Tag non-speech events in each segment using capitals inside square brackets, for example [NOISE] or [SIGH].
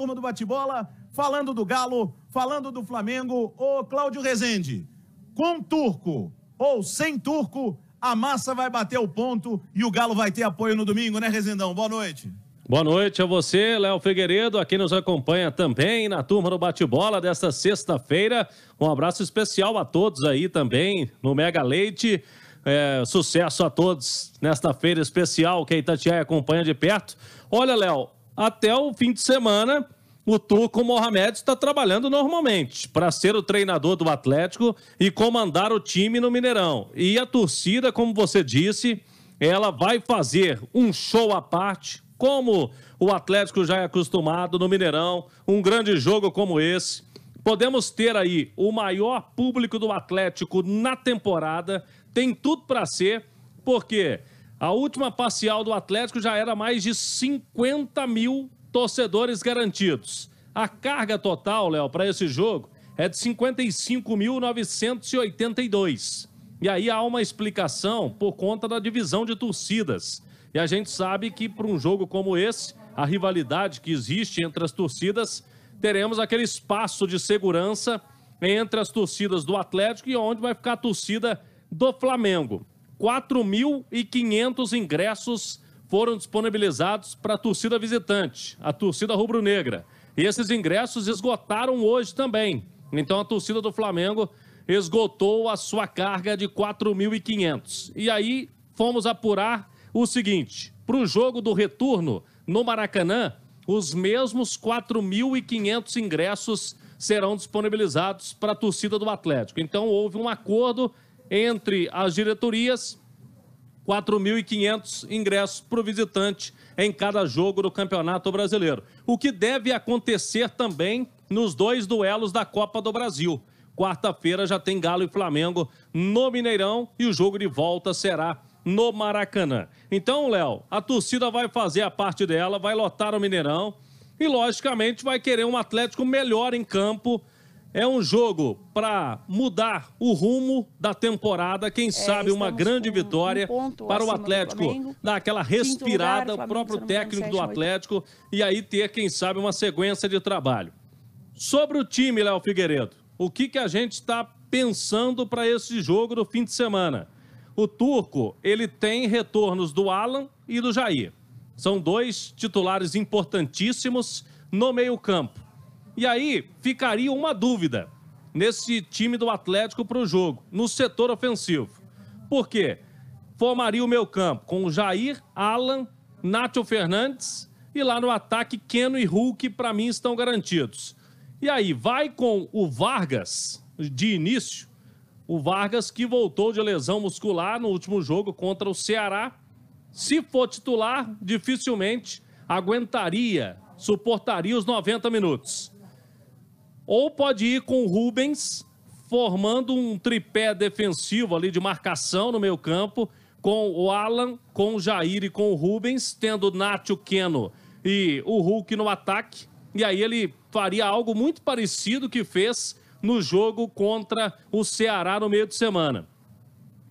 turma do bate-bola, falando do Galo, falando do Flamengo, ô Cláudio Rezende, com turco ou sem turco, a massa vai bater o ponto e o Galo vai ter apoio no domingo, né, Rezendão? Boa noite. Boa noite a você, Léo Figueiredo, a quem nos acompanha também na turma do bate-bola desta sexta-feira. Um abraço especial a todos aí também no Mega Leite. É, sucesso a todos nesta feira especial que a Itatiaia acompanha de perto. Olha, Léo, até o fim de semana, o Turco Mohamed está trabalhando normalmente para ser o treinador do Atlético e comandar o time no Mineirão. E a torcida, como você disse, ela vai fazer um show à parte, como o Atlético já é acostumado no Mineirão, um grande jogo como esse. Podemos ter aí o maior público do Atlético na temporada, tem tudo para ser, porque a última parcial do Atlético já era mais de 50 mil torcedores garantidos. A carga total, Léo, para esse jogo é de 55.982. E aí há uma explicação por conta da divisão de torcidas. E a gente sabe que para um jogo como esse, a rivalidade que existe entre as torcidas, teremos aquele espaço de segurança entre as torcidas do Atlético e onde vai ficar a torcida do Flamengo. 4.500 ingressos foram disponibilizados para a torcida visitante, a torcida rubro-negra. E esses ingressos esgotaram hoje também. Então a torcida do Flamengo esgotou a sua carga de 4.500. E aí fomos apurar o seguinte: para o jogo do retorno no Maracanã, os mesmos 4.500 ingressos serão disponibilizados para a torcida do Atlético. Então houve um acordo entre as diretorias, 4.500 ingressos para o visitante em cada jogo do Campeonato Brasileiro. O que deve acontecer também nos dois duelos da Copa do Brasil. Quarta-feira já tem Galo e Flamengo no Mineirão e o jogo de volta será no Maracanã. Então, Léo, a torcida vai fazer a parte dela, vai lotar o Mineirão e, logicamente, vai querer um Atlético melhor em campo é um jogo para mudar o rumo da temporada, quem é, sabe uma grande vitória um para o Atlético, dar aquela respirada, lugar, o próprio técnico do Atlético, 8. e aí ter, quem sabe, uma sequência de trabalho. Sobre o time, Léo Figueiredo, o que, que a gente está pensando para esse jogo do fim de semana? O Turco, ele tem retornos do Alan e do Jair. São dois titulares importantíssimos no meio-campo. E aí ficaria uma dúvida nesse time do Atlético para o jogo, no setor ofensivo. Por quê? Formaria o meu campo com o Jair, Alan, Nátio Fernandes e lá no ataque Keno e Hulk, para mim, estão garantidos. E aí, vai com o Vargas de início, o Vargas que voltou de lesão muscular no último jogo contra o Ceará. Se for titular, dificilmente aguentaria, suportaria os 90 minutos ou pode ir com o Rubens, formando um tripé defensivo ali de marcação no meio campo, com o Alan, com o Jair e com o Rubens, tendo o Nacho Keno e o Hulk no ataque. E aí ele faria algo muito parecido que fez no jogo contra o Ceará no meio de semana.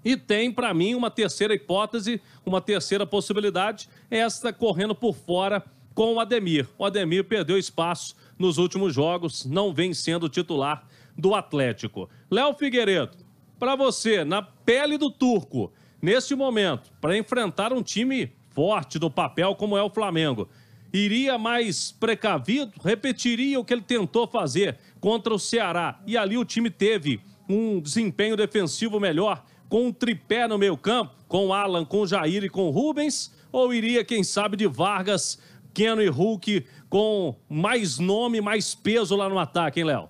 E tem para mim uma terceira hipótese, uma terceira possibilidade, esta correndo por fora com o Ademir. O Ademir perdeu espaço nos últimos jogos, não vem sendo titular do Atlético. Léo Figueiredo, para você, na pele do turco, neste momento, para enfrentar um time forte do papel como é o Flamengo, iria mais precavido, repetiria o que ele tentou fazer contra o Ceará. E ali o time teve um desempenho defensivo melhor, com um tripé no meio campo, com o Alan, com o Jair e com o Rubens, ou iria, quem sabe, de Vargas Keno e Hulk com mais nome, mais peso lá no ataque, hein, Léo?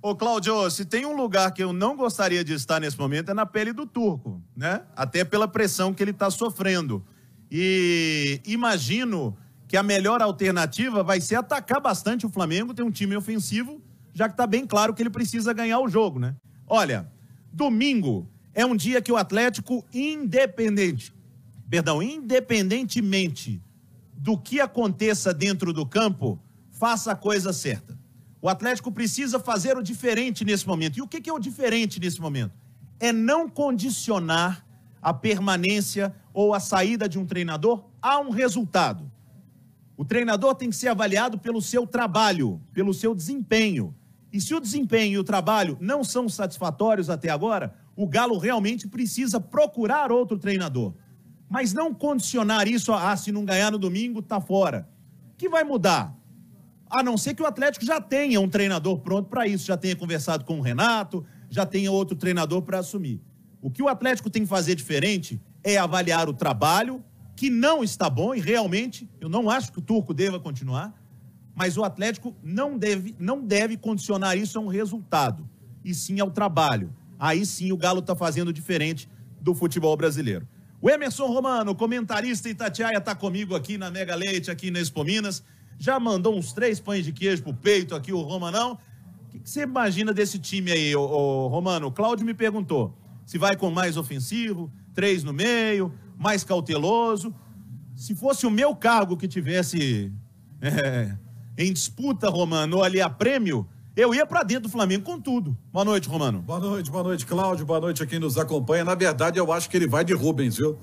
Ô, Cláudio, se tem um lugar que eu não gostaria de estar nesse momento é na pele do turco, né? Até pela pressão que ele está sofrendo. E imagino que a melhor alternativa vai ser atacar bastante o Flamengo, ter um time ofensivo, já que está bem claro que ele precisa ganhar o jogo, né? Olha, domingo é um dia que o Atlético, independente, perdão, independentemente do que aconteça dentro do campo, faça a coisa certa. O Atlético precisa fazer o diferente nesse momento. E o que é o diferente nesse momento? É não condicionar a permanência ou a saída de um treinador a um resultado. O treinador tem que ser avaliado pelo seu trabalho, pelo seu desempenho. E se o desempenho e o trabalho não são satisfatórios até agora, o Galo realmente precisa procurar outro treinador mas não condicionar isso a ah, se não ganhar no domingo, tá fora. O que vai mudar? A não ser que o Atlético já tenha um treinador pronto para isso, já tenha conversado com o Renato, já tenha outro treinador para assumir. O que o Atlético tem que fazer diferente é avaliar o trabalho, que não está bom, e realmente eu não acho que o Turco deva continuar, mas o Atlético não deve, não deve condicionar isso a um resultado, e sim ao trabalho. Aí sim o Galo está fazendo diferente do futebol brasileiro. O Emerson Romano, comentarista Itatiaia, está comigo aqui na Mega Leite, aqui na Expo Minas. Já mandou uns três pães de queijo pro peito aqui, o Romanão. O que, você imagina desse time aí, ô, ô, Romano? Cláudio me perguntou se vai com mais ofensivo, três no meio, mais cauteloso. Se fosse o meu cargo que tivesse [LAUGHS] é, em disputa, Romano, ali a prêmio, eu ia para dentro do Flamengo com tudo. Boa noite, Romano. Boa noite, boa noite, Cláudio. Boa noite a quem nos acompanha. Na verdade, eu acho que ele vai de Rubens, viu?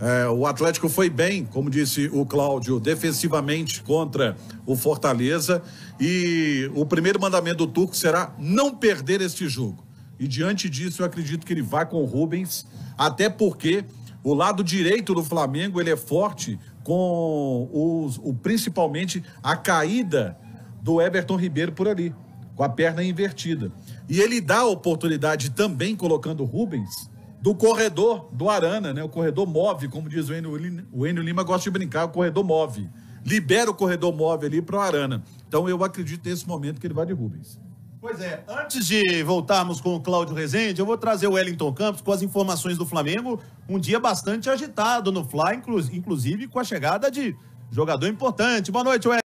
É, o Atlético foi bem, como disse o Cláudio, defensivamente contra o Fortaleza. E o primeiro mandamento do Turco será não perder este jogo. E diante disso, eu acredito que ele vai com o Rubens, até porque o lado direito do Flamengo ele é forte com os, o, principalmente a caída do Everton Ribeiro por ali com a perna invertida. E ele dá a oportunidade também, colocando Rubens, do corredor do Arana, né? O corredor move, como diz o Enio, o Enio Lima gosta de brincar, o corredor move. Libera o corredor move ali para o Arana. Então eu acredito nesse momento que ele vai de Rubens. Pois é, antes de voltarmos com o Cláudio Rezende, eu vou trazer o Wellington Campos com as informações do Flamengo. Um dia bastante agitado no Fly, inclusive com a chegada de jogador importante. Boa noite, Wellington.